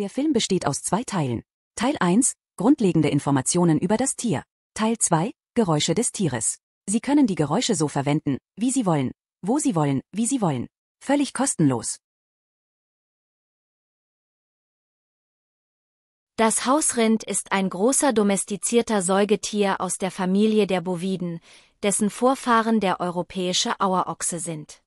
Der Film besteht aus zwei Teilen. Teil 1, grundlegende Informationen über das Tier. Teil 2, Geräusche des Tieres. Sie können die Geräusche so verwenden, wie Sie wollen, wo Sie wollen, wie Sie wollen. Völlig kostenlos. Das Hausrind ist ein großer domestizierter Säugetier aus der Familie der Boviden, dessen Vorfahren der europäische Auerochse sind.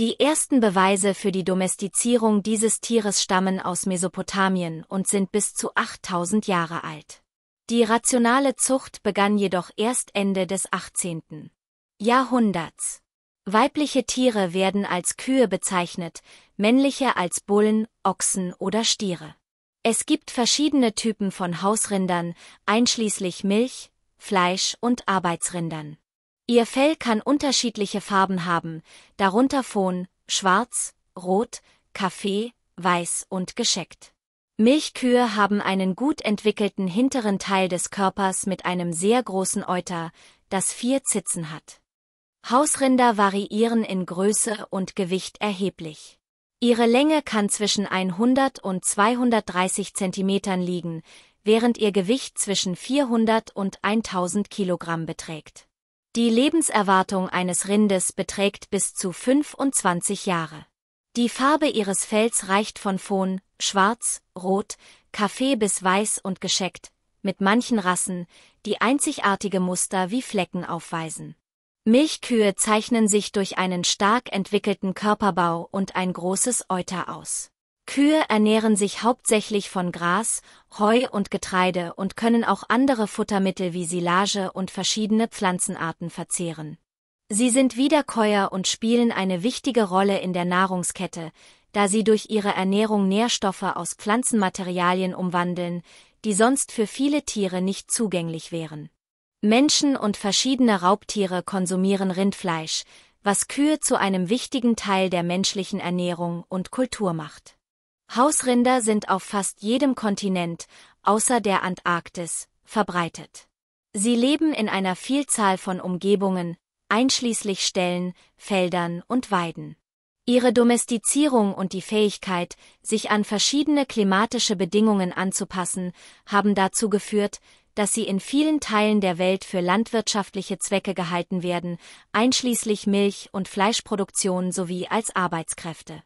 Die ersten Beweise für die Domestizierung dieses Tieres stammen aus Mesopotamien und sind bis zu 8000 Jahre alt. Die rationale Zucht begann jedoch erst Ende des 18. Jahrhunderts. Weibliche Tiere werden als Kühe bezeichnet, männliche als Bullen, Ochsen oder Stiere. Es gibt verschiedene Typen von Hausrindern, einschließlich Milch, Fleisch und Arbeitsrindern. Ihr Fell kann unterschiedliche Farben haben, darunter Fohn, Schwarz, Rot, Kaffee, Weiß und gescheckt. Milchkühe haben einen gut entwickelten hinteren Teil des Körpers mit einem sehr großen Euter, das vier Zitzen hat. Hausrinder variieren in Größe und Gewicht erheblich. Ihre Länge kann zwischen 100 und 230 Zentimetern liegen, während ihr Gewicht zwischen 400 und 1000 Kilogramm beträgt. Die Lebenserwartung eines Rindes beträgt bis zu 25 Jahre. Die Farbe ihres Fells reicht von Fohn, schwarz, rot, Kaffee bis weiß und gescheckt, mit manchen Rassen, die einzigartige Muster wie Flecken aufweisen. Milchkühe zeichnen sich durch einen stark entwickelten Körperbau und ein großes Euter aus. Kühe ernähren sich hauptsächlich von Gras, Heu und Getreide und können auch andere Futtermittel wie Silage und verschiedene Pflanzenarten verzehren. Sie sind Wiederkäuer und spielen eine wichtige Rolle in der Nahrungskette, da sie durch ihre Ernährung Nährstoffe aus Pflanzenmaterialien umwandeln, die sonst für viele Tiere nicht zugänglich wären. Menschen und verschiedene Raubtiere konsumieren Rindfleisch, was Kühe zu einem wichtigen Teil der menschlichen Ernährung und Kultur macht. Hausrinder sind auf fast jedem Kontinent, außer der Antarktis, verbreitet. Sie leben in einer Vielzahl von Umgebungen, einschließlich Ställen, Feldern und Weiden. Ihre Domestizierung und die Fähigkeit, sich an verschiedene klimatische Bedingungen anzupassen, haben dazu geführt, dass sie in vielen Teilen der Welt für landwirtschaftliche Zwecke gehalten werden, einschließlich Milch- und Fleischproduktion sowie als Arbeitskräfte.